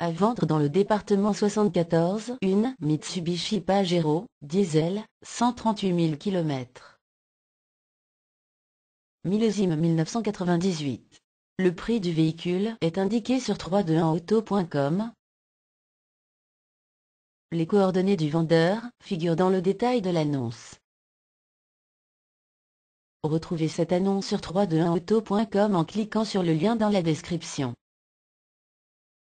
À vendre dans le département 74, une Mitsubishi Pajero, diesel, 138 000 km. Millésime 1998. Le prix du véhicule est indiqué sur 321auto.com. Les coordonnées du vendeur figurent dans le détail de l'annonce. Retrouvez cette annonce sur 321auto.com en cliquant sur le lien dans la description.